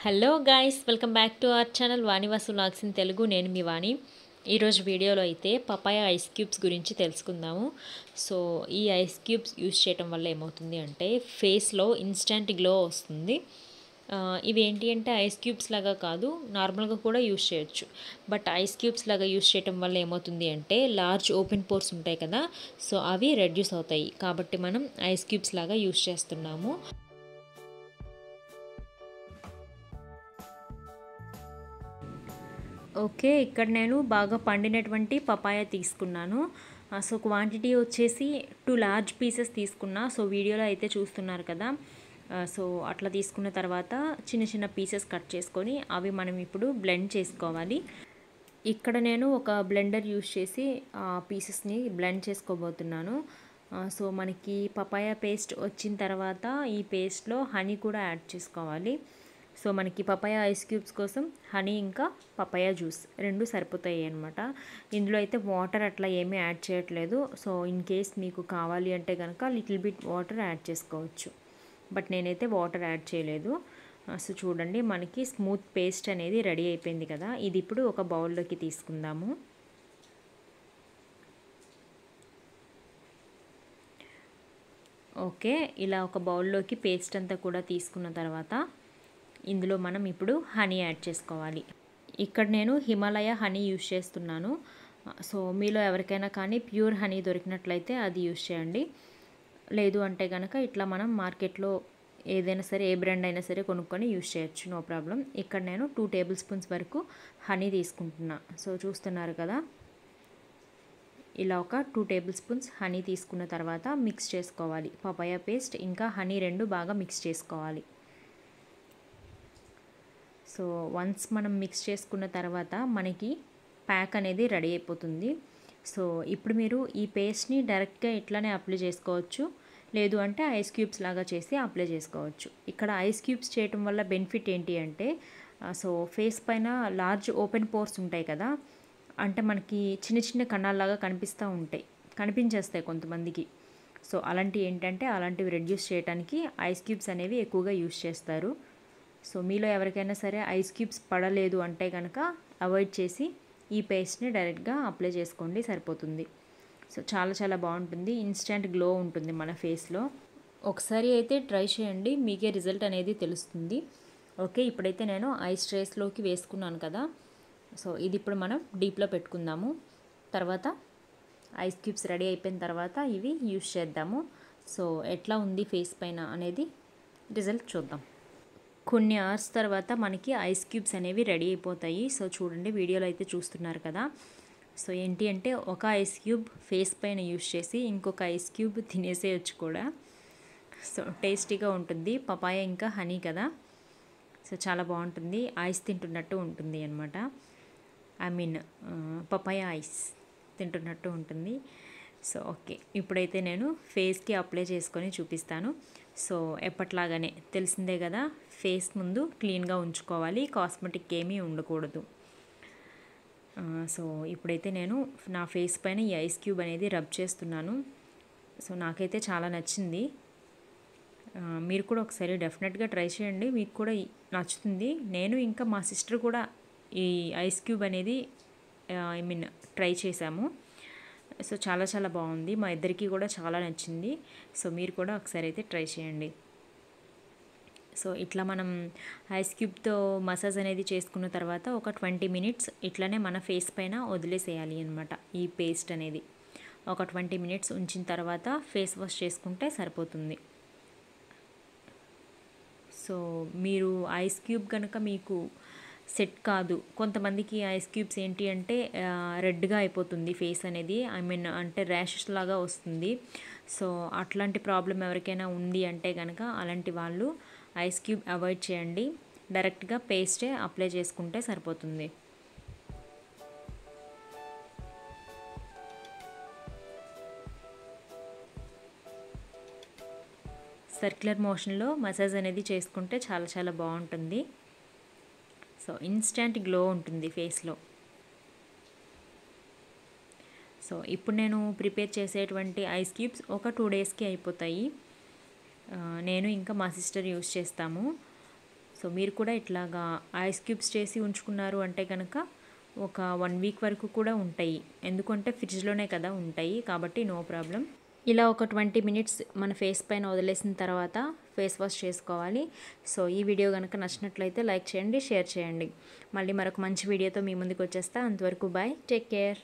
hello guys welcome back to our channel Vanivasu vlogs in Telugu నేను మీ వాణి ఈరోజు వీడియోలో అయితే పపాయ ఐస్ క్యూబ్స్ గురించి తెలుసుకుందాము సో ఈ ఐస్ క్యూబ్స్ యూజ్ చేయటం వల్ల ఏమవుతుంది అంటే ఫేస్లో ఇన్స్టెంట్ గ్లో వస్తుంది ఇవి ఏంటి అంటే ఐస్ క్యూబ్స్ లాగా కాదు నార్మల్గా కూడా యూజ్ చేయొచ్చు బట్ ఐస్ క్యూబ్స్ లాగా యూజ్ చేయటం వల్ల ఏమవుతుంది అంటే లార్జ్ ఓపెన్ పోర్స్ ఉంటాయి కదా సో అవి రెడ్యూస్ అవుతాయి కాబట్టి మనం ఐస్ క్యూబ్స్ లాగా యూజ్ చేస్తున్నాము ఓకే ఇక్కడ నేను బాగా పండినటువంటి పపాయ తీసుకున్నాను సో క్వాంటిటీ వచ్చేసి టూ లార్జ్ పీసెస్ తీసుకున్నా సో వీడియోలో అయితే చూస్తున్నారు కదా సో అట్లా తీసుకున్న తర్వాత చిన్న చిన్న పీసెస్ కట్ చేసుకొని అవి మనం ఇప్పుడు బ్లెండ్ చేసుకోవాలి ఇక్కడ నేను ఒక బ్లెండర్ యూజ్ చేసి ఆ పీసెస్ని బ్లెండ్ చేసుకోబోతున్నాను సో మనకి పపాయ పేస్ట్ వచ్చిన తర్వాత ఈ పేస్ట్లో హనీ కూడా యాడ్ చేసుకోవాలి సో మనకి పపాయ ఐస్ క్యూబ్స్ కోసం హనీ ఇంకా పపాయ జ్యూస్ రెండు సరిపోతాయి అనమాట ఇందులో అయితే వాటర్ అట్లా ఏమీ యాడ్ చేయట్లేదు సో ఇన్ కేస్ మీకు కావాలి అంటే కనుక లిటిల్ బిట్ వాటర్ యాడ్ చేసుకోవచ్చు బట్ నేనైతే వాటర్ యాడ్ చేయలేదు సో చూడండి మనకి స్మూత్ పేస్ట్ అనేది రెడీ అయిపోయింది కదా ఇది ఇప్పుడు ఒక బౌల్లోకి తీసుకుందాము ఓకే ఇలా ఒక బౌల్లోకి పేస్ట్ అంతా కూడా తీసుకున్న తర్వాత ఇందులో మనం ఇప్పుడు హనీ యాడ్ చేసుకోవాలి ఇక్కడ నేను హిమాలయ హనీ యూజ్ చేస్తున్నాను సో మీలో ఎవరికైనా కానీ ప్యూర్ హనీ దొరికినట్లయితే అది యూజ్ చేయండి లేదు అంటే కనుక ఇట్లా మనం మార్కెట్లో ఏదైనా సరే ఏ బ్రాండ్ అయినా సరే కొనుక్కొని యూజ్ చేయొచ్చు నో ప్రాబ్లం ఇక్కడ నేను టూ టేబుల్ స్పూన్స్ వరకు హనీ తీసుకుంటున్నా సో చూస్తున్నారు కదా ఇలా ఒక టూ టేబుల్ స్పూన్స్ హనీ తీసుకున్న తర్వాత మిక్స్ చేసుకోవాలి పపాయ పేస్ట్ ఇంకా హనీ రెండు బాగా మిక్స్ చేసుకోవాలి సో వన్స్ మనం మిక్స్ చేసుకున్న తర్వాత మనకి ప్యాక్ అనేది రెడీ అయిపోతుంది సో ఇప్పుడు మీరు ఈ పేస్ట్ని డైరెక్ట్గా ఇట్లానే అప్లై చేసుకోవచ్చు లేదు అంటే ఐస్ క్యూబ్స్ లాగా చేసి అప్లై చేసుకోవచ్చు ఇక్కడ ఐస్ క్యూబ్స్ చేయటం వల్ల బెనిఫిట్ ఏంటి అంటే సో ఫేస్ పైన లార్జ్ ఓపెన్ పోర్స్ ఉంటాయి కదా అంటే మనకి చిన్న చిన్న కణాల్లాగా కనిపిస్తూ ఉంటాయి కనిపించేస్తాయి కొంతమందికి సో అలాంటివి ఏంటంటే అలాంటివి రెడ్యూస్ చేయడానికి ఐస్ క్యూబ్స్ అనేవి ఎక్కువగా యూజ్ చేస్తారు సో మీలో ఎవరికైనా సరే ఐస్ క్యూబ్స్ పడలేదు అంటే కనుక అవాయిడ్ చేసి ఈ పేస్ట్ని డైరెక్ట్గా అప్లై చేసుకోండి సరిపోతుంది సో చాలా చాలా బాగుంటుంది ఇన్స్టెంట్ గ్లో ఉంటుంది మన ఫేస్లో ఒకసారి అయితే ట్రై చేయండి మీకే రిజల్ట్ అనేది తెలుస్తుంది ఓకే ఇప్పుడైతే నేను ఐస్ ట్రేస్లోకి వేసుకున్నాను కదా సో ఇది ఇప్పుడు మనం డీప్లో పెట్టుకుందాము తర్వాత ఐస్ క్యూబ్స్ రెడీ అయిపోయిన తర్వాత ఇవి యూజ్ చేద్దాము సో ఎట్లా ఉంది ఫేస్ పైన అనేది రిజల్ట్ చూద్దాం కొన్ని అవర్స్ తర్వాత మనకి ఐస్ క్యూబ్స్ అనేవి రెడీ అయిపోతాయి సో చూడండి వీడియోలో అయితే చూస్తున్నారు కదా సో ఏంటి అంటే ఒక ఐస్ క్యూబ్ ఫేస్ పైన యూజ్ చేసి ఇంకొక ఐస్ క్యూబ్ తినేసేయచ్చు కూడా సో టేస్టీగా ఉంటుంది పపాయ ఇంకా హనీ కదా సో చాలా బాగుంటుంది ఐస్ తింటున్నట్టు ఉంటుంది అనమాట ఐ మీన్ పపాయ ఐస్ తింటున్నట్టు ఉంటుంది సో ఓకే ఇప్పుడైతే నేను ఫేస్కి అప్లై చేసుకొని చూపిస్తాను సో ఎప్పట్లాగానే తెలిసిందే కదా ఫేస్ ముందు క్లీన్గా ఉంచుకోవాలి కాస్మెటిక్ ఏమీ ఉండకూడదు సో ఇప్పుడైతే నేను నా ఫేస్ పైన ఈ ఐస్ క్యూబ్ అనేది రబ్ చేస్తున్నాను సో నాకైతే చాలా నచ్చింది మీరు కూడా ఒకసారి డెఫినెట్గా ట్రై చేయండి మీకు కూడా నచ్చుతుంది నేను ఇంకా మా సిస్టర్ కూడా ఈ ఐస్ క్యూబ్ అనేది ఐ మీన్ ట్రై చేశాము సో చాలా చాలా బాగుంది మా ఇద్దరికి కూడా చాలా నచ్చింది సో మీరు కూడా ఒకసారి అయితే ట్రై చేయండి సో ఇట్లా మనం ఐస్ క్యూబ్తో మసాజ్ అనేది చేసుకున్న తర్వాత ఒక ట్వంటీ మినిట్స్ ఇట్లానే మన ఫేస్ పైన వదిలేసేయాలి అనమాట ఈ పేస్ట్ అనేది ఒక ట్వంటీ మినిట్స్ ఉంచిన తర్వాత ఫేస్ వాష్ చేసుకుంటే సరిపోతుంది సో మీరు ఐస్ క్యూబ్ కనుక మీకు సెట్ కాదు కొంతమందికి ఐస్ క్యూబ్స్ ఏంటి అంటే రెడ్గా అయిపోతుంది ఫేస్ అనేది ఐ మీన్ అంటే ర్యాషెస్ లాగా వస్తుంది సో అట్లాంటి ప్రాబ్లం ఎవరికైనా ఉంది అంటే కనుక అలాంటి వాళ్ళు ఐస్ క్యూబ్ అవాయిడ్ చేయండి డైరెక్ట్గా పేస్టే అప్లై చేసుకుంటే సరిపోతుంది సర్క్యులర్ మోషన్లో మసాజ్ అనేది చేసుకుంటే చాలా చాలా బాగుంటుంది సో ఇన్స్టెంట్ గ్లో ఉంటుంది ఫేస్లో సో ఇప్పుడు నేను ప్రిపేర్ చేసేటువంటి ఐస్ క్యూబ్స్ ఒక టూ డేస్కి అయిపోతాయి నేను ఇంకా మా సిస్టర్ యూస్ చేస్తాము సో మీరు కూడా ఇట్లాగా ఐస్ క్యూబ్స్ చేసి ఉంచుకున్నారు అంటే కనుక ఒక వన్ వీక్ వరకు కూడా ఉంటాయి ఎందుకంటే ఫ్రిడ్జ్లోనే కదా ఉంటాయి కాబట్టి నో ప్రాబ్లం ఇలా ఒక ట్వంటీ మినిట్స్ మన ఫేస్ పైన వదిలేసిన తర్వాత ఫేస్ వాష్ చేసుకోవాలి సో ఈ వీడియో కనుక నచ్చినట్లయితే లైక్ చేయండి షేర్ చేయండి మళ్ళీ మరొక మంచి వీడియోతో మీ ముందుకు వచ్చేస్తా అంతవరకు బాయ్ టేక్ కేర్